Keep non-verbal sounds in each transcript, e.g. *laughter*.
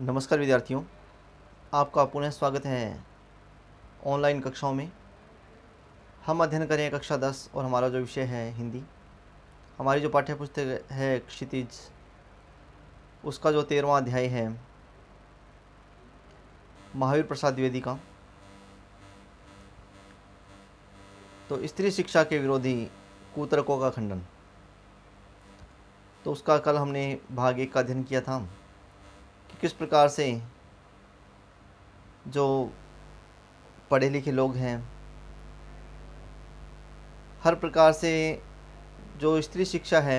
नमस्कार विद्यार्थियों आपका पुनः स्वागत है ऑनलाइन कक्षाओं में हम अध्ययन करें कक्षा दस और हमारा जो विषय है हिंदी हमारी जो पाठ्य पुस्तक है क्षितिज उसका जो तेरहवा अध्याय है महावीर प्रसाद द्विवेदी का तो स्त्री शिक्षा के विरोधी कुतर्कों का खंडन तो उसका कल हमने भाग एक का अध्ययन किया था किस प्रकार से जो पढ़े लिखे लोग हैं हर प्रकार से जो स्त्री शिक्षा है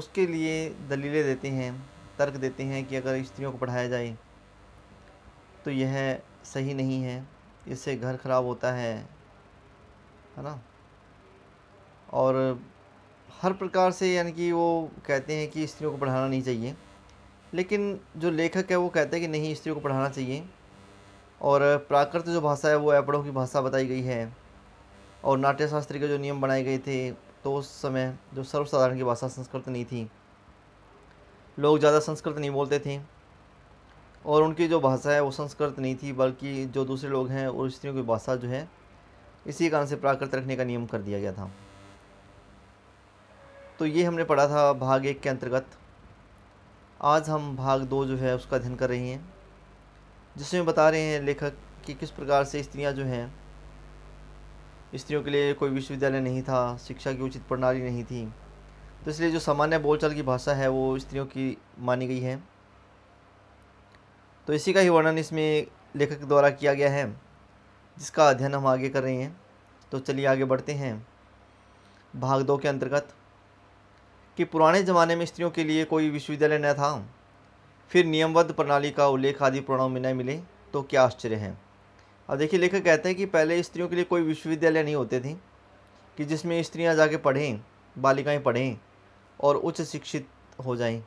उसके लिए दलीलें देते हैं तर्क देते हैं कि अगर स्त्रियों को पढ़ाया जाए तो यह सही नहीं है इससे घर खराब होता है है ना और हर प्रकार से यानी कि वो कहते हैं कि स्त्रियों को पढ़ाना नहीं चाहिए लेकिन जो लेखक है वो कहते हैं कि नहीं स्त्रियों को पढ़ाना चाहिए और प्राकृत जो भाषा है वो ऐपड़ों की भाषा बताई गई है और नाट्यशास्त्र के जो नियम बनाए गए थे तो उस समय जो सर्वसाधारण की भाषा संस्कृत नहीं थी लोग ज़्यादा संस्कृत नहीं बोलते थे और उनकी जो भाषा है वो संस्कृत नहीं थी बल्कि जो दूसरे लोग हैं और स्त्रियों की भाषा जो है इसी कारण से प्राकृत रखने का नियम कर दिया गया था तो ये हमने पढ़ा था भाग एक के अंतर्गत आज हम भाग दो जो है उसका अध्ययन कर रही हैं जिसमें बता रहे हैं लेखक कि किस प्रकार से स्त्रियां जो हैं स्त्रियों के लिए कोई विश्वविद्यालय नहीं था शिक्षा की उचित प्रणाली नहीं थी तो इसलिए जो सामान्य बोलचाल की भाषा है वो स्त्रियों की मानी गई है तो इसी का ही वर्णन इसमें लेखक द्वारा किया गया है जिसका अध्ययन हम आगे कर रहे हैं तो चलिए आगे बढ़ते हैं भाग दो के अंतर्गत कि पुराने ज़माने में स्त्रियों के लिए कोई विश्वविद्यालय न था फिर नियमबद्ध प्रणाली का उल्लेख आदि पुराणों में न मिले तो क्या आश्चर्य है अब देखिए लेखक कहते हैं कि पहले स्त्रियों के लिए कोई विश्वविद्यालय नहीं होते थे कि जिसमें स्त्रियां जाके पढ़ें बालिकाएं पढ़ें और उच्च शिक्षित हो जाएं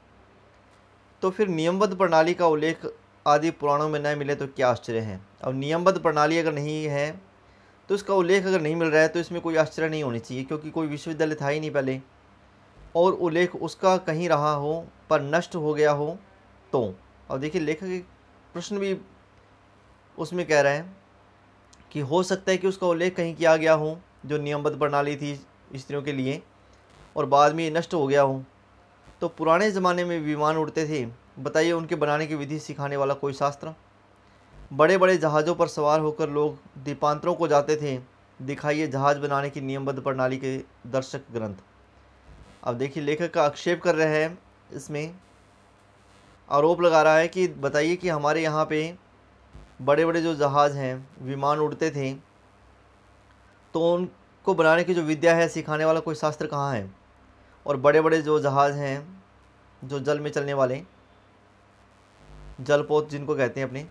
तो फिर नियमबद्ध प्रणाली का उल्लेख आदि पुराणों में न मिले तो क्या आश्चर्य है अब नियमबद्ध प्रणाली अगर नहीं है तो इसका उल्लेख अगर नहीं मिल रहा है तो इसमें कोई आश्चर्य नहीं होनी चाहिए क्योंकि कोई विश्वविद्यालय था ही नहीं पहले और उल्लेख उसका कहीं रहा हो पर नष्ट हो गया हो तो अब देखिए लेखक एक प्रश्न भी उसमें कह रहे हैं कि हो सकता है कि उसका उल्लेख कहीं किया गया हो जो नियमबद्ध प्रणाली थी स्त्रियों के लिए और बाद में ये नष्ट हो गया हो तो पुराने ज़माने में विमान उड़ते थे बताइए उनके बनाने की विधि सिखाने वाला कोई शास्त्र बड़े बड़े जहाज़ों पर सवार होकर लोग दीपांतरों को जाते थे दिखाइए जहाज़ बनाने की नियमबद्ध प्रणाली के दर्शक ग्रंथ अब देखिए लेखक का आक्षेप कर रहे हैं इसमें आरोप लगा रहा है कि बताइए कि हमारे यहाँ पे बड़े बड़े जो जहाज़ हैं विमान उड़ते थे तो उनको बनाने की जो विद्या है सिखाने वाला कोई शास्त्र कहाँ है और बड़े बड़े जो जहाज़ हैं जो जल में चलने वाले जलपोत जिनको कहते हैं अपने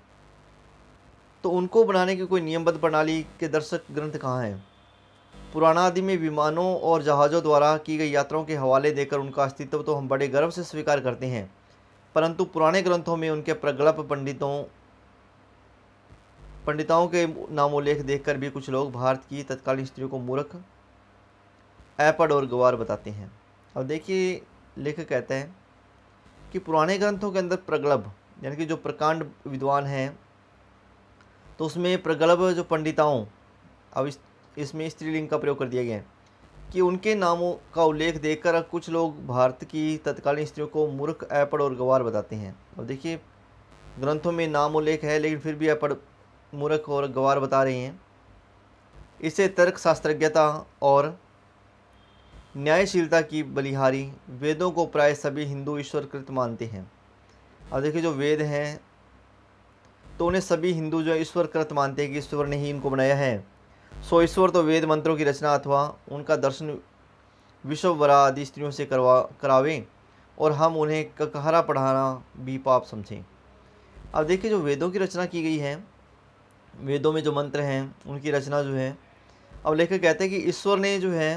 तो उनको बनाने की कोई नियमबद्ध प्रणाली के दर्शक ग्रंथ कहाँ हैं पुराना आदि में विमानों और जहाज़ों द्वारा की गई यात्राओं के हवाले देकर उनका अस्तित्व तो हम बड़े गर्व से स्वीकार करते हैं परंतु पुराने ग्रंथों में उनके प्रगल्भ पंडितों पंडिताओं के नामोल्लेख देखकर भी कुछ लोग भारत की तत्कालीन स्त्रियों को मूर्ख ऐपड और गवार बताते हैं अब देखिए लेखक कहते हैं कि पुराने ग्रंथों के अंदर प्रगल्भ यानी कि जो प्रकांड विद्वान हैं तो उसमें प्रगल्भ जो पंडिताओं अब इस इसमें स्त्रीलिंग का प्रयोग कर दिया गया है कि उनके नामों का उल्लेख देखकर कुछ लोग भारत की तत्कालीन स्त्रियों को मूर्ख ऐपड़ और गवार बताते हैं अब देखिए ग्रंथों में नाम उल्लेख है लेकिन फिर भी ऐपड़ मूर्ख और गवार बता रहे हैं इसे तर्क शास्त्रज्ञता और न्यायशीलता की बलिहारी वेदों को प्राय सभी हिंदू ईश्वरकृत मानते हैं अब देखिए जो वेद हैं तो उन्हें सभी हिंदू जो ईश्वरकृत मानते हैं कि ईश्वर ने ही इनको बनाया है सो ईश्वर तो वेद मंत्रों की रचना अथवा उनका दर्शन विश्ववरा आदि स्त्रियों से करवा करावें और हम उन्हें ककहरा पढ़ाना भी पाप समझें अब देखिए जो वेदों की रचना की गई है वेदों में जो मंत्र हैं उनकी रचना जो है अब लेखक कहते हैं कि ईश्वर ने जो है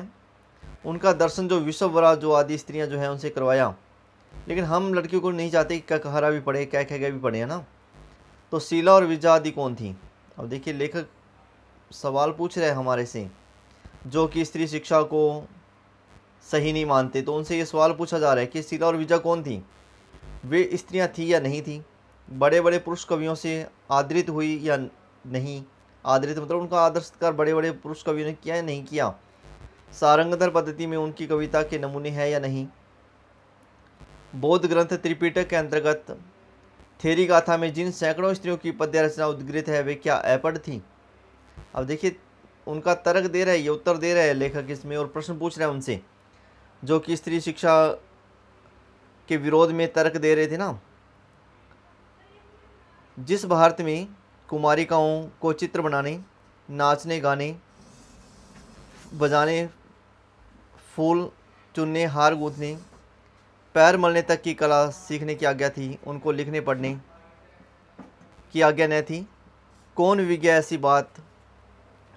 उनका दर्शन जो विश्ववरा जो आदि स्त्रियां जो हैं उनसे करवाया लेकिन हम लड़कियों को नहीं चाहते कि ककहरा भी पढ़े कह कह भी पढ़े है ना तो शीला और विजा आदि कौन थी अब देखिए लेखक सवाल पूछ रहे हैं हमारे से जो कि स्त्री शिक्षा को सही नहीं मानते तो उनसे ये सवाल पूछा जा रहा है कि सीता और विजय कौन थी वे स्त्रियां थी या नहीं थी बड़े बड़े पुरुष कवियों से आदृत हुई या नहीं आदृत मतलब उनका आदर सत्कार बड़े बड़े पुरुष कवियों ने किया या नहीं किया सारंगधर पद्धति में उनकी कविता के नमूने हैं या नहीं बौद्ध ग्रंथ त्रिपीटक के अंतर्गत थेरी गाथा में जिन सैकड़ों स्त्रियों की पद्य रचना उद्गृत है वे क्या अपढ़ थीं अब देखिए उनका तर्क दे रहा है ये उत्तर दे रहा है लेखक इसमें और प्रश्न पूछ रहा है उनसे जो कि स्त्री शिक्षा के विरोध में तर्क दे रहे थे ना जिस भारत में कुमारिकाओं को चित्र बनाने नाचने गाने बजाने फूल चुनने हार गूंथने पैर मलने तक की कला सीखने की आज्ञा थी उनको लिखने पढ़ने की आज्ञा न थी कौन विज्ञा ऐसी बात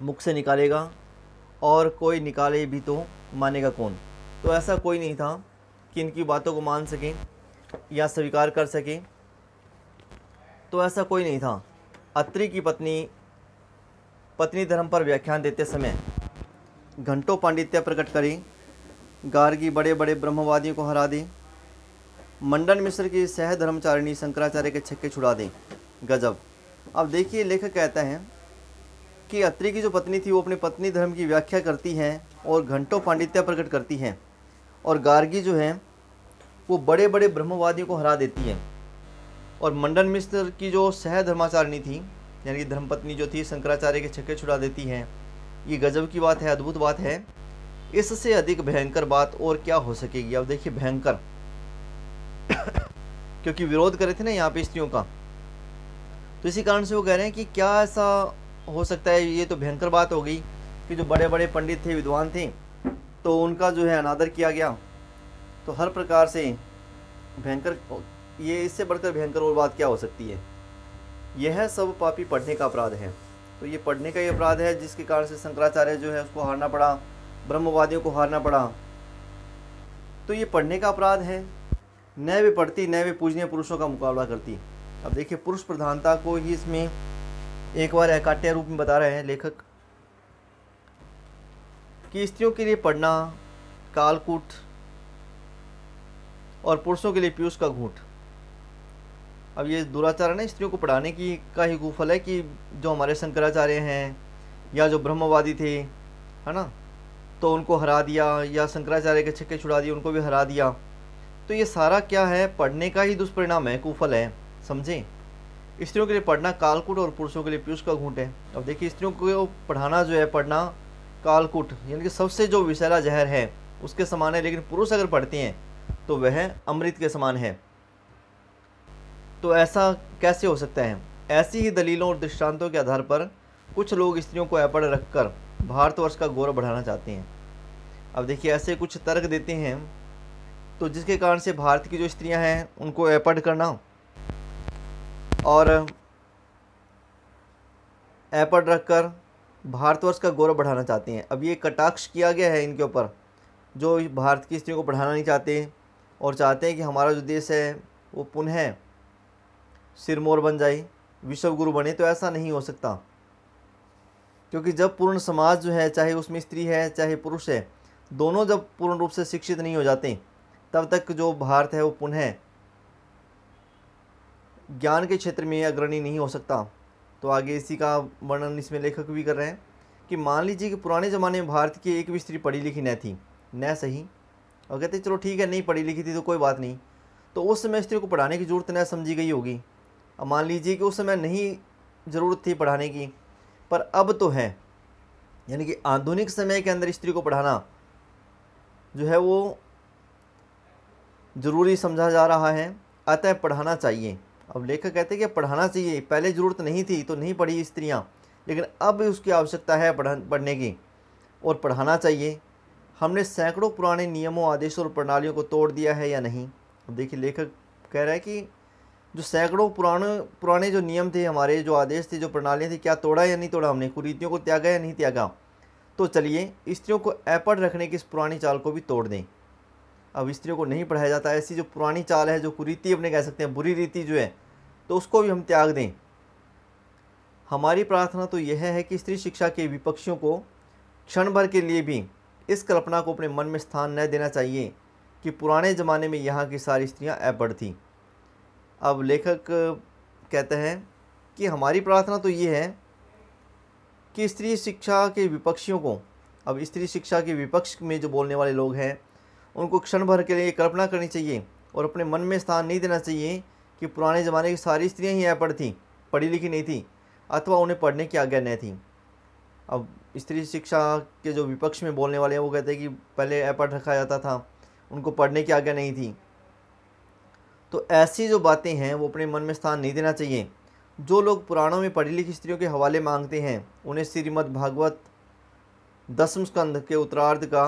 मुख से निकालेगा और कोई निकाले भी तो मानेगा कौन तो ऐसा कोई नहीं था कि इनकी बातों को मान सकें या स्वीकार कर सकें तो ऐसा कोई नहीं था अत्री की पत्नी पत्नी धर्म पर व्याख्यान देते समय घंटों पांडित्य प्रकट करी गार्गी बड़े बड़े ब्रह्मवादियों को हरा दी मंडन मिश्र की सह धर्मचारिणी शंकराचार्य के छक्के छुड़ा दें गजब अब देखिए लेखक कहता है कि अत्री की जो पत्नी थी वो अपनी पत्नी धर्म की व्याख्या करती हैं और घंटों पांडित्य प्रकट करती हैं और गार्गी जो है वो बड़े बड़े ब्रह्मवादियों को हरा देती हैं और मंडन मिश्र की जो सह धर्माचारिणी थी यानी कि धर्मपत्नी जो थी शंकराचार्य के छक्के छुड़ा देती हैं ये गजब की बात है अद्भुत बात है इससे अधिक भयंकर बात और क्या हो सकेगी अब देखिए भयंकर *coughs* क्योंकि विरोध करे थे ना यहाँ पे स्त्रियों का तो इसी कारण से वो कह रहे हैं कि क्या ऐसा हो सकता है ये तो भयंकर बात हो गई कि जो बड़े बड़े पंडित थे विद्वान थे तो उनका जो है अनादर किया गया तो हर प्रकार से भयंकर ये इससे बढ़कर भयंकर और बात क्या हो सकती है यह सब पापी पढ़ने का अपराध है तो ये पढ़ने का ही अपराध है जिसके कारण से शंकराचार्य जो है उसको हारना पड़ा ब्रह्मवादियों को हारना पड़ा तो ये पढ़ने का अपराध है नए भी पढ़ती नए भी पूजनीय पुरुषों का मुकाबला करती अब देखिए पुरुष प्रधानता को ही इसमें एक बार एकाट्य रूप में बता रहे हैं लेखक कि स्त्रियों के लिए पढ़ना कालकूट और पुरुषों के लिए पीयूष का घूट अब ये दुराचार है स्त्रियों को पढ़ाने की का ही गुफल है कि जो हमारे शंकराचार्य हैं या जो ब्रह्मवादी थे है ना तो उनको हरा दिया या शंकराचार्य के छक्के छुड़ा दिए उनको भी हरा दिया तो ये सारा क्या है पढ़ने का ही दुष्परिणाम है कुफल है समझें स्त्रियों के लिए पढ़ना कालकूट और पुरुषों के लिए पीयूष का घूंट है अब देखिए स्त्रियों को पढ़ाना जो है पढ़ना कालकूट यानी कि सबसे जो विषैला जहर है उसके समान है लेकिन पुरुष अगर पढ़ते हैं तो वह अमृत के समान है तो ऐसा कैसे हो सकता है ऐसी ही दलीलों और दृष्टांतों के आधार पर कुछ लोग स्त्रियों को रख रखकर भारतवर्ष का गौरव बढ़ाना चाहते हैं अब देखिए ऐसे कुछ तर्क देते हैं तो जिसके कारण से भारत की जो स्त्रियां हैं उनको अपढ़ करना और रख रखकर भारतवर्ष का गौरव बढ़ाना चाहते हैं अब ये कटाक्ष किया गया है इनके ऊपर जो भारत की स्त्रियों को बढ़ाना नहीं चाहते और चाहते हैं कि हमारा जो देश है वो पुनः सिरमौर बन जाए विश्वगुरु बने तो ऐसा नहीं हो सकता क्योंकि जब पूर्ण समाज जो है चाहे उसमें स्त्री है चाहे पुरुष है दोनों जब पूर्ण रूप से शिक्षित नहीं हो जाते तब तक जो भारत है वो पुनः ज्ञान के क्षेत्र में अग्रणी नहीं हो सकता तो आगे इसी का वर्णन इसमें लेखक भी कर रहे हैं कि मान लीजिए कि पुराने ज़माने में भारत की एक भी स्त्री पढ़ी लिखी न थी न सही और कहते चलो ठीक है नहीं पढ़ी लिखी थी तो कोई बात नहीं तो उस समय स्त्री को पढ़ाने की ज़रूरत न समझी गई होगी अब मान लीजिए कि उस समय नहीं ज़रूरत थी पढ़ाने की पर अब तो है यानी कि आधुनिक समय के अंदर स्त्री को पढ़ाना जो है वो ज़रूरी समझा जा रहा है अतः पढ़ाना चाहिए अब लेखक कहते हैं कि पढ़ाना चाहिए पहले ज़रूरत नहीं थी तो नहीं पढ़ी स्त्रियाँ लेकिन अब उसकी आवश्यकता है पढ़ने की और पढ़ाना चाहिए हमने सैकड़ों पुराने नियमों आदेशों और प्रणालियों को तोड़ दिया है या नहीं अब देखिए लेखक कह रहा है कि जो सैकड़ों पुराने पुराने जो नियम थे हमारे जो आदेश थे जो प्रणालियाँ थी क्या तोड़ा या नहीं तोड़ा हमने कुरीतियों को त्यागा या नहीं त्यागा तो चलिए स्त्रियों को ऐपड़ रखने की इस पुरानी चाल को भी तोड़ दें अब स्त्रियों को नहीं पढ़ाया जाता ऐसी जो पुरानी चाल है जो कुरीति अपने कह सकते हैं बुरी रीति जो है तो उसको भी हम त्याग दें हमारी प्रार्थना तो यह है कि स्त्री शिक्षा के विपक्षियों को क्षण भर के लिए भी इस कल्पना को अपने मन में स्थान न देना चाहिए कि पुराने ज़माने में यहाँ की सारी स्त्रियाँ अपढ़ थीं अब लेखक कहते हैं कि हमारी प्रार्थना तो ये है कि स्त्री शिक्षा के विपक्षियों को अब स्त्री शिक्षा के विपक्ष में जो बोलने वाले लोग हैं उनको क्षण भर के लिए कल्पना करनी चाहिए और अपने मन में स्थान नहीं देना चाहिए कि पुराने ज़माने की सारी स्त्रियाँ ही अपढ़ थीं पढ़ी लिखी नहीं थी अथवा उन्हें पढ़ने की आज्ञा नहीं थी अब स्त्री शिक्षा के जो विपक्ष में बोलने वाले हैं वो कहते हैं कि पहले अपढ़ रखा जाता था उनको पढ़ने की आज्ञा नहीं थी तो ऐसी जो बातें हैं वो अपने मन में स्थान नहीं देना चाहिए जो लोग पुराणों में पढ़ी लिखी स्त्रियों के हवाले मांगते हैं उन्हें श्रीमद भागवत दसम स्कंध के उत्तरार्ध का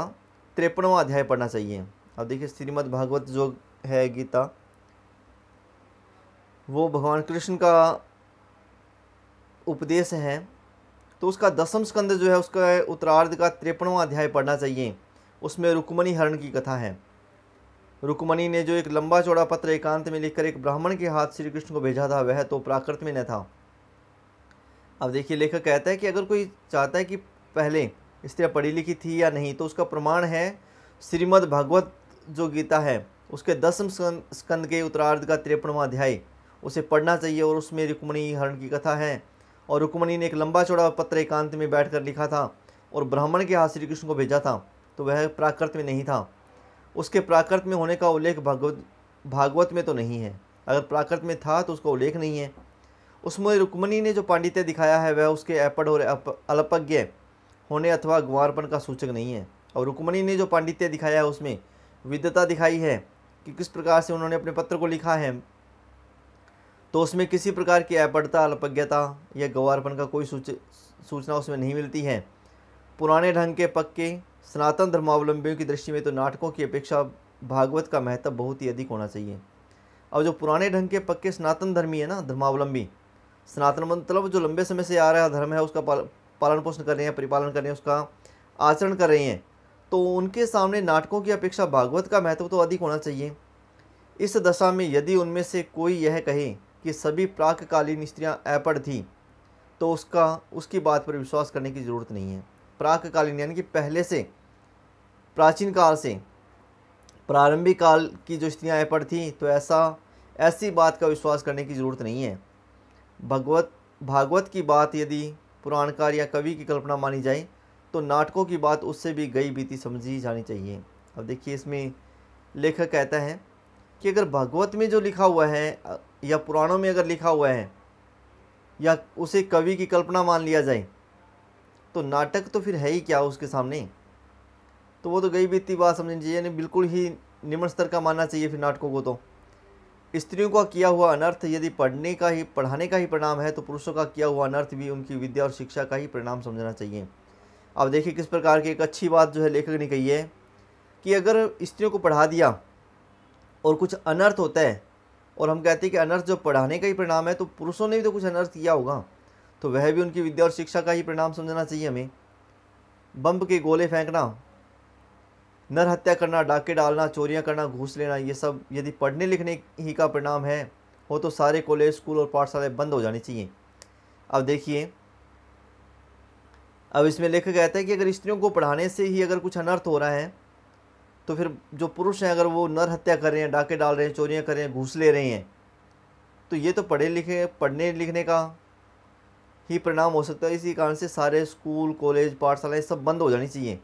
त्रेपनवा अध्याय पढ़ना चाहिए अब देखिए श्रीमद् भागवत जो है गीता वो भगवान कृष्ण का उपदेश है तो उसका दसम स्कंद जो है उसका उत्तरार्ध का त्रेपनवा अध्याय पढ़ना चाहिए उसमें रुक्मणी हरण की कथा है रुक्मणी ने जो एक लंबा चौड़ा पत्र एकांत में लिखकर एक ब्राह्मण के हाथ श्री कृष्ण को भेजा था वह तो प्राकृत में न था अब देखिए लेखक कहता है कि अगर कोई चाहता है कि पहले स्त्री पढ़ी लिखी थी या नहीं तो उसका प्रमाण है श्रीमद् भागवत जो गीता है उसके दसम स्कंद के उत्तरार्ध का त्रेपणवा अध्याय उसे पढ़ना चाहिए और उसमें रुक्मणी हरण की कथा है और रुक्मणी ने एक लंबा चौड़ा पत्र एकांत में बैठ लिखा था और ब्राह्मण के हाथ श्री कृष्ण को भेजा था तो वह प्राकृत में नहीं था उसके प्राकृत में होने का उल्लेख भगवत भागवत में तो नहीं है अगर प्राकृत में था तो उसका उल्लेख नहीं है उसमें रुक्मणी ने जो पांडित्य दिखाया है वह उसके ऐपड और अल्पज्ञ होने अथवा गुवारपन का सूचक नहीं है और रुक्मणी ने जो पांडित्य दिखाया है उसमें विद्यता दिखाई है कि किस प्रकार से उन्होंने अपने पत्र को लिखा है तो उसमें किसी प्रकार की अपढ़ता अल्पज्ञता या गवारपन का कोई सूच सूचना उसमें नहीं मिलती है पुराने ढंग के पक्के सनातन धर्मावलंबियों की दृष्टि में तो नाटकों की अपेक्षा भागवत का महत्व बहुत ही अधिक होना चाहिए अब जो पुराने ढंग के पक्के सनातन धर्मी है ना धर्मावलंबी सनातन मतलब जो लंबे समय से आ रहा धर्म है उसका पालन पोषण कर रहे हैं परिपालन कर रहे हैं उसका आचरण कर रहे हैं तो उनके सामने नाटकों की अपेक्षा भागवत का महत्व तो अधिक होना चाहिए इस दशा में यदि उनमें से कोई यह कहे कि सभी प्राककालीन स्त्रियाँ अपढ़ थीं तो उसका उसकी बात पर विश्वास करने की ज़रूरत नहीं है प्राककालीन यानी कि पहले से प्राचीन काल से प्रारंभिक काल की जो स्त्रियाँ ऐपड़ थीं तो ऐसा ऐसी बात का विश्वास करने की ज़रूरत नहीं है भगवत भागवत की बात यदि पुराणकार या कवि की कल्पना मानी जाए तो नाटकों की बात उससे भी गई बीती समझी जानी चाहिए अब देखिए इसमें लेखक कहता है कि अगर भागवत में जो लिखा हुआ है या पुराणों में अगर लिखा हुआ है या उसे कवि की कल्पना मान लिया जाए तो नाटक तो फिर है ही क्या उसके सामने तो वो तो गई बीती बात समझनी चाहिए यानी बिल्कुल ही निम्न स्तर का मानना चाहिए फिर नाटकों को तो स्त्रियों का किया हुआ अनर्थ यदि पढ़ने का ही पढ़ाने का ही परिणाम है तो पुरुषों का किया हुआ अनर्थ भी उनकी विद्या और शिक्षा का ही परिणाम समझना चाहिए अब देखिए किस प्रकार की एक अच्छी बात जो है लेखक ने कही है कि अगर स्त्रियों को पढ़ा दिया और कुछ अनर्थ होता है और हम कहते हैं कि अनर्थ जो पढ़ाने का ही परिणाम है तो पुरुषों ने भी तो कुछ अनर्थ किया होगा तो वह भी उनकी विद्या और शिक्षा का ही परिणाम समझना चाहिए हमें बम्ब के गोले फेंकना नर हत्या करना डाके डालना चोरियां करना घूस लेना ये सब यदि पढ़ने लिखने ही का परिणाम है हो तो सारे कॉलेज स्कूल और पाठशालाएँ बंद हो जानी चाहिए अब देखिए अब इसमें लेखक गया था कि अगर स्त्रियों को पढ़ाने से ही अगर कुछ अनर्थ हो रहा है तो फिर जो पुरुष हैं अगर वो नर हत्या कर रहे हैं डाके डाल रहे हैं चोरियाँ कर रहे हैं घूस ले रहे हैं तो ये तो पढ़े लिखे पढ़ने लिखने का ही परिणाम हो सकता है इसी कारण से सारे स्कूल कॉलेज पाठशालाएँ सब बंद हो जानी चाहिए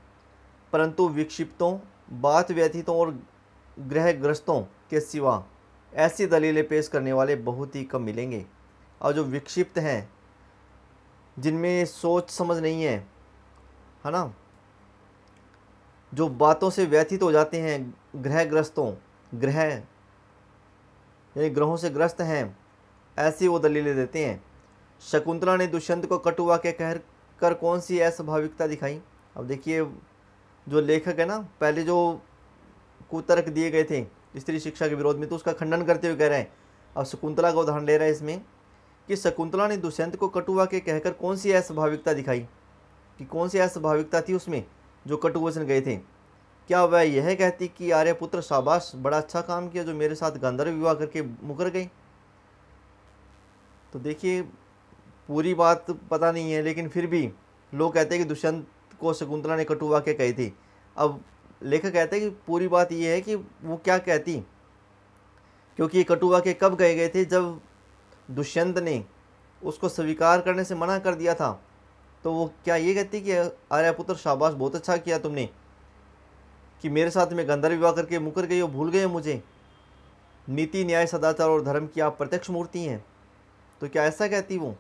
परंतु विक्षिप्तों बात व्यथितों और ग्रहग्रस्तों के सिवा ऐसी दलीलें पेश करने वाले बहुत ही कम मिलेंगे और जो विक्षिप्त हैं जिनमें सोच समझ नहीं है है ना जो बातों से व्यथित हो जाते हैं ग्रहग्रस्तों ग्रह यानी ग्रहों से ग्रस्त हैं ऐसी वो दलीलें देते हैं शकुंतला ने दुष्यंत को कटुआ के कह कर कौन सी अस्वाभाविकता दिखाई अब देखिए जो लेखक है ना पहले जो कुतर्क दिए गए थे स्त्री शिक्षा के विरोध में तो उसका खंडन करते हुए कह रहे हैं अब शकुंतला का उदाहरण ले रहे हैं इसमें कि शकुंतला ने दुष्यंत को कटुआ के कहकर कौन सी अस्वाभाविकता दिखाई कि कौन सी अस्वाभाविकता थी उसमें जो कटुवचन गए थे क्या वह यह कहती कि पुत्र शाबाश बड़ा अच्छा काम किया जो मेरे साथ गंधर्व विवाह करके मुकर गई तो देखिए पूरी बात पता नहीं है लेकिन फिर भी लोग कहते हैं कि दुष्यंत को शकुंतला ने कटुवा के कही थी अब लेखक कहते हैं कि पूरी बात यह है कि वो क्या कहती क्योंकि कटुआ के कब गए गए थे जब दुष्यंत ने उसको स्वीकार करने से मना कर दिया था तो वो क्या ये कहती कि आर्यपुत्र शाबाश बहुत अच्छा किया तुमने कि मेरे साथ में गंधर्व विवाह करके मुकर गई हो भूल गए मुझे नीति न्याय सदाचार और धर्म की आप प्रत्यक्ष मूर्ति हैं तो क्या ऐसा कहती वो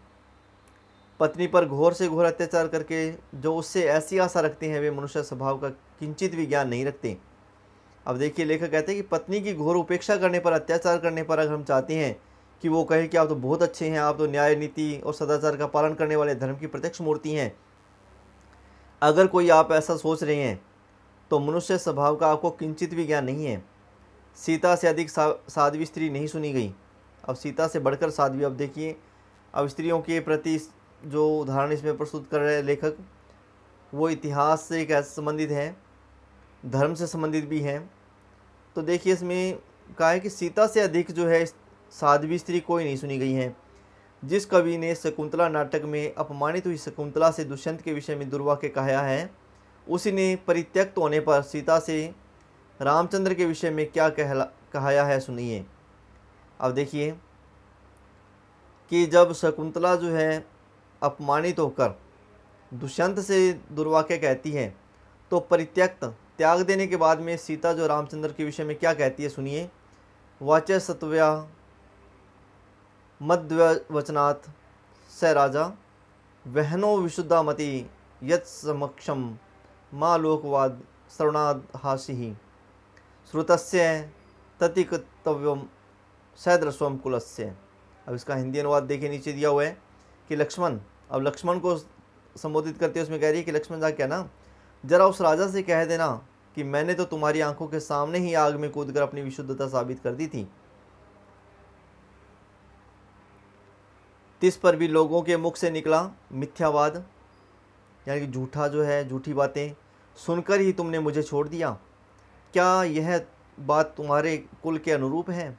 पत्नी पर घोर से घोर अत्याचार करके जो उससे ऐसी आशा रखते हैं वे मनुष्य स्वभाव का किंचित भी ज्ञान नहीं रखते अब देखिए लेखक कहते हैं कि पत्नी की घोर उपेक्षा करने पर अत्याचार करने पर अगर हम चाहते हैं कि वो कहे कि आप तो बहुत अच्छे हैं आप तो न्याय नीति और सदाचार का पालन करने वाले धर्म की प्रत्यक्ष मूर्ति हैं अगर कोई आप ऐसा सोच रहे हैं तो मनुष्य स्वभाव का आपको किंचित भी ज्ञान नहीं है सीता से अधिक सा, साध्वी स्त्री नहीं सुनी गई अब सीता से बढ़कर साध्वी अब देखिए अब स्त्रियों के प्रति जो उदाहरण इसमें प्रस्तुत कर रहे लेखक वो इतिहास से कैसे संबंधित हैं धर्म से संबंधित भी हैं तो देखिए इसमें कहा है कि सीता से अधिक जो है साध्वी स्त्री कोई नहीं सुनी गई है जिस कवि ने शकुंतला नाटक में अपमानित हुई शकुंतला से दुष्यंत के विषय में दुर्वाक्य कहा है उसी ने परित्यक्त होने पर सीता से रामचंद्र के विषय में क्या कहला कहाया है सुनिए अब देखिए कि जब शकुंतला जो है अपमानित होकर दुष्यंत से दुर्वाक्य कहती है तो परित्यक्त त्याग देने के बाद में सीता जो रामचंद्र के विषय में क्या कहती है सुनिए वाच सत्व्या मध्य वचनात् स राजा वहनो विशुद्धा मति यक्षम माँ लोकवाद श्रवणाद हासि श्रुतस्य ततिकतव्यम कुल कुलस्य अब इसका हिंदी अनुवाद देखिए नीचे दिया हुआ है कि लक्ष्मण अब लक्ष्मण को संबोधित करते हुए उसमें कह रही है कि लक्ष्मण जा क्या ना जरा उस राजा से कह देना कि मैंने तो तुम्हारी आंखों के सामने ही आग में कूद कर अपनी विशुद्धता साबित कर दी थी तिस पर भी लोगों के मुख से निकला मिथ्यावाद यानी कि झूठा जो है झूठी बातें सुनकर ही तुमने मुझे छोड़ दिया क्या यह बात तुम्हारे कुल के अनुरूप है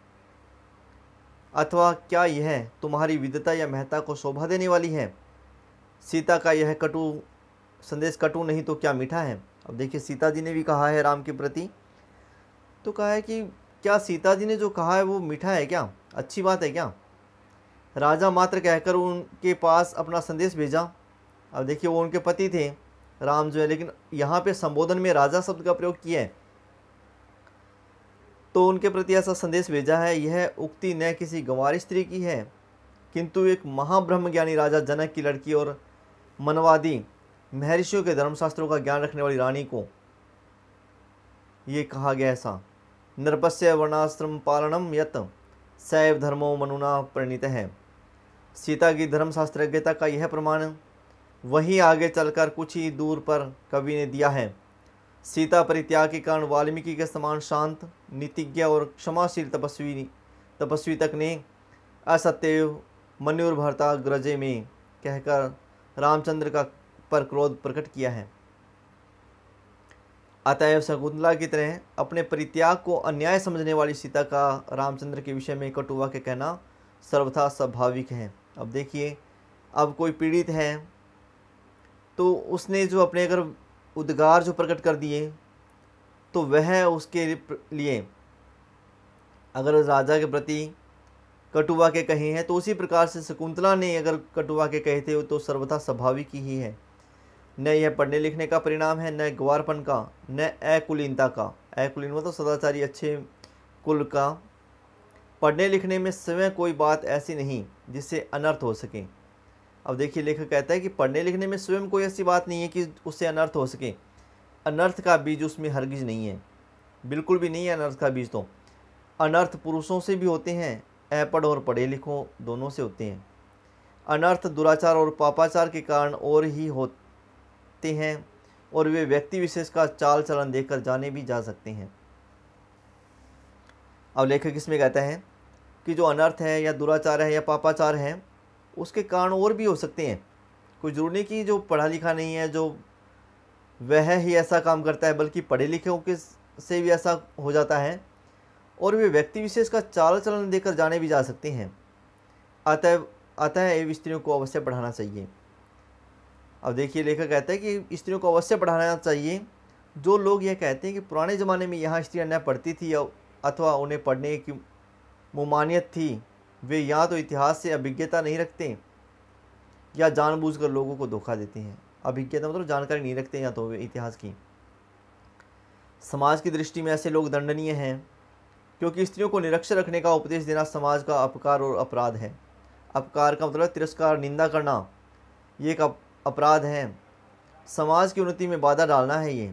अथवा क्या यह तुम्हारी विधता या महता को शोभा देने वाली है सीता का यह कटु संदेश कटु नहीं तो क्या मीठा है अब देखिए सीता जी ने भी कहा है राम के प्रति तो कहा है कि क्या सीता जी ने जो कहा है वो मीठा है क्या अच्छी बात है क्या राजा मात्र कहकर उनके पास अपना संदेश भेजा अब देखिए वो उनके पति थे राम जो है लेकिन यहाँ पे संबोधन में राजा शब्द का प्रयोग किया है तो उनके प्रति ऐसा संदेश भेजा है यह उक्ति न किसी गंवार स्त्री की है किंतु एक महाब्रह्म ज्ञानी राजा जनक की लड़की और मनवादी महर्षियों के धर्मशास्त्रों का ज्ञान रखने वाली रानी को ये कहा गया ऐसा नृपस्य वर्णाश्रम पालनम यत शैव धर्मो मनुना प्रणीत है सीता की धर्मशास्त्रज्ञता का यह प्रमाण वहीं आगे चलकर कुछ ही दूर पर कवि ने दिया है सीता परित्याग के कारण वाल्मीकि के समान शांत नीतिज्ञ और क्षमाशील तपस्वी तपस्वी तक ने असत्यव मनुर्भरता ग्रजे में कहकर रामचंद्र का पर क्रोध प्रकट किया है अतएव शकुंतला की तरह अपने परित्याग को अन्याय समझने वाली सीता का रामचंद्र के विषय में कटुआ के कहना सर्वथा स्वाभाविक है अब देखिए अब कोई पीड़ित है तो उसने जो अपने अगर उद्गार जो प्रकट कर दिए तो वह उसके लिए अगर राजा के प्रति कटुआ के कहे हैं तो उसी प्रकार से शकुंतला ने अगर कटुआ के कहे हो तो सर्वथा स्वाभाविक ही है न यह पढ़ने लिखने का परिणाम है न ग्वारपन का न अकुलीनता का अकुलीन मतलब सदाचारी अच्छे कुल का पढ़ने लिखने में स्वयं कोई बात ऐसी नहीं जिससे अनर्थ हो सके अब देखिए लेखक कहता है कि पढ़ने लिखने में स्वयं कोई ऐसी बात नहीं है कि उससे अनर्थ हो सके अनर्थ का बीज उसमें हरगिज नहीं है बिल्कुल भी नहीं है अनर्थ का बीज तो अनर्थ पुरुषों से भी होते हैं अपढ़ और पढ़े लिखों दोनों से होते हैं अनर्थ दुराचार और पापाचार के कारण और ही होते हैं और वे व्यक्ति विशेष का चाल चलन देखकर जाने भी जा सकते हैं अब लेखक इसमें कहता है कि जो अनर्थ है या दुराचार है या पापाचार है उसके कारण और भी हो सकते हैं कोई जरूरी नहीं कि जो पढ़ा लिखा नहीं है जो वह ही ऐसा काम करता है बल्कि पढ़े लिखे के से भी ऐसा हो जाता है और वे व्यक्ति विशेष का चाल चलन देकर जाने भी जा सकते हैं अतः अतः एवं स्त्रियों को अवश्य पढ़ाना चाहिए अब देखिए लेखक कहता है कि स्त्रियों को अवश्य पढ़ाना चाहिए जो लोग यह कहते हैं कि पुराने ज़माने में यहाँ स्त्रियाँ न पढ़ती थी अथवा उन्हें पढ़ने की मुमानियत थी वे या तो इतिहास से अभिज्ञता नहीं रखते या जानबूझकर लोगों को धोखा देते हैं अभिज्ञता मतलब जानकारी नहीं रखते या तो वे इतिहास की समाज की दृष्टि में ऐसे लोग दंडनीय हैं क्योंकि स्त्रियों को निरक्षर रखने का उपदेश देना समाज का अपकार और अपराध है अपकार का मतलब तिरस्कार निंदा करना ये एक अपराध है समाज की उन्नति में बाधा डालना है ये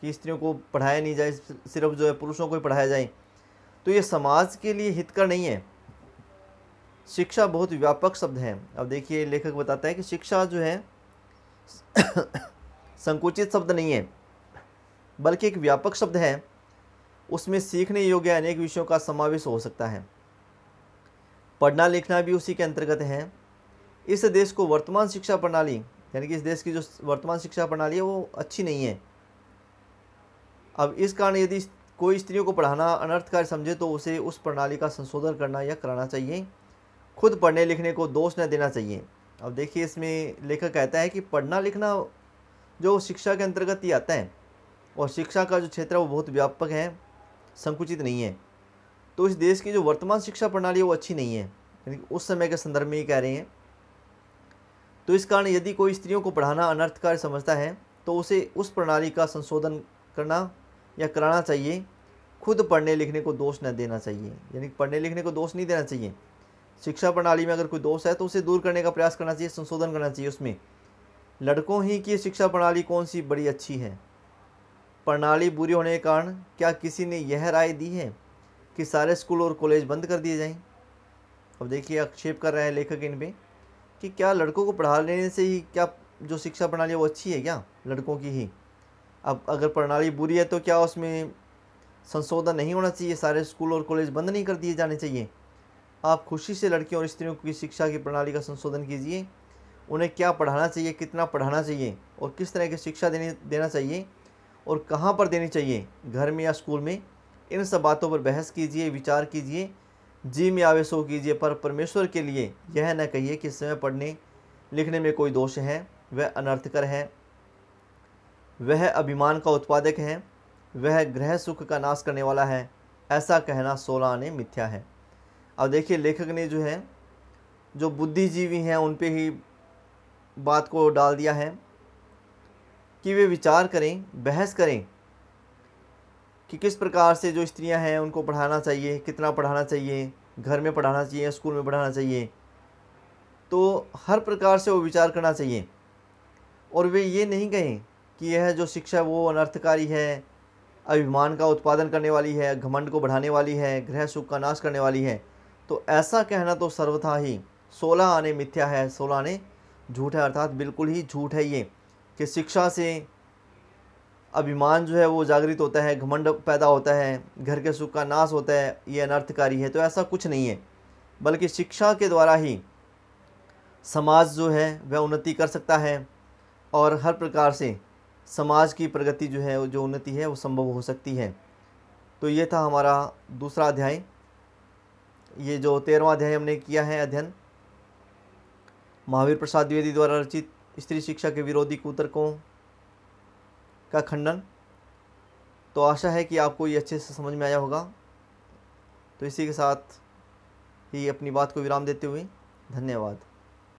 कि स्त्रियों को पढ़ाया नहीं जाए सिर्फ जो है पुरुषों को ही पढ़ाया जाए तो ये समाज के लिए हितकर नहीं है शिक्षा बहुत व्यापक शब्द है अब देखिए लेखक बताता है कि शिक्षा जो है *coughs* संकुचित शब्द नहीं है बल्कि एक व्यापक शब्द है उसमें सीखने योग्य अनेक विषयों का समावेश हो सकता है पढ़ना लिखना भी उसी के अंतर्गत है इस देश को वर्तमान शिक्षा प्रणाली यानी कि इस देश की जो वर्तमान शिक्षा प्रणाली है वो अच्छी नहीं है अब इस कारण यदि कोई स्त्रियों को पढ़ाना अनर्थकारी समझे तो उसे उस प्रणाली का संशोधन करना या कराना चाहिए खुद पढ़ने लिखने को दोष न देना चाहिए अब देखिए इसमें लेखक कहता है कि पढ़ना लिखना जो शिक्षा के अंतर्गत ही आता है और शिक्षा का जो क्षेत्र है वो बहुत व्यापक है संकुचित नहीं है तो इस देश की जो वर्तमान शिक्षा प्रणाली है वो अच्छी नहीं है यानी उस समय के संदर्भ में ये कह रहे हैं तो इस कारण यदि कोई स्त्रियों को पढ़ाना अनर्थकार समझता है तो उसे उस प्रणाली का संशोधन करना या कराना चाहिए खुद पढ़ने लिखने को दोष न देना चाहिए यानी पढ़ने लिखने को दोष नहीं देना चाहिए शिक्षा प्रणाली में अगर कोई दोष है तो उसे दूर करने का प्रयास करना चाहिए संशोधन करना चाहिए उसमें लड़कों ही की शिक्षा प्रणाली कौन सी बड़ी अच्छी है प्रणाली बुरी होने के कारण क्या किसी ने यह राय दी है कि सारे स्कूल और कॉलेज बंद कर दिए जाएं अब देखिए आक्षेप कर रहे हैं लेखक इन पर कि क्या लड़कों को पढ़ा लेने से ही क्या जो शिक्षा प्रणाली है वो अच्छी है क्या लड़कों की ही अब अगर प्रणाली बुरी है तो क्या उसमें संशोधन नहीं होना चाहिए सारे स्कूल और कॉलेज बंद नहीं कर दिए जाने चाहिए आप खुशी से लड़कियों और स्त्रियों की शिक्षा की प्रणाली का संशोधन कीजिए उन्हें क्या पढ़ाना चाहिए कितना पढ़ाना चाहिए और किस तरह की शिक्षा देने देना चाहिए और कहाँ पर देनी चाहिए घर में या स्कूल में इन सब बातों पर बहस कीजिए विचार कीजिए जी में आवेश हो कीजिए पर परमेश्वर के लिए यह न कहिए कि समय पढ़ने लिखने में कोई दोष है वह अनर्थकर है वह अभिमान का उत्पादक है वह ग्रह सुख का नाश करने वाला है ऐसा कहना सोलह ने मिथ्या है अब देखिए लेखक ने जो है जो बुद्धिजीवी हैं उन पर ही बात को डाल दिया है कि वे विचार करें बहस करें कि किस प्रकार से जो स्त्रियां हैं उनको पढ़ाना चाहिए कितना पढ़ाना चाहिए घर में पढ़ाना चाहिए स्कूल में पढ़ाना चाहिए तो हर प्रकार से वो विचार करना चाहिए और वे ये नहीं कहें कि यह जो शिक्षा वो अनर्थकारी है अभिमान का उत्पादन करने वाली है घमंड को बढ़ाने वाली है गृह सुख का नाश करने वाली है तो ऐसा कहना तो सर्वथा ही सोलह आने मिथ्या है सोलह आने झूठ है अर्थात बिल्कुल ही झूठ है ये कि शिक्षा से अभिमान जो है वो जागृत होता है घमंड पैदा होता है घर के सुख का नाश होता है ये अनर्थकारी है तो ऐसा कुछ नहीं है बल्कि शिक्षा के द्वारा ही समाज जो है वह उन्नति कर सकता है और हर प्रकार से समाज की प्रगति जो है जो उन्नति है वो संभव हो सकती है तो ये था हमारा दूसरा अध्याय ये जो तेरहवा अध्याय हमने किया है अध्ययन महावीर प्रसाद द्विवेदी द्वारा रचित स्त्री शिक्षा के विरोधी कुतर्कों का खंडन तो आशा है कि आपको ये अच्छे से समझ में आया होगा तो इसी के साथ ही अपनी बात को विराम देते हुए धन्यवाद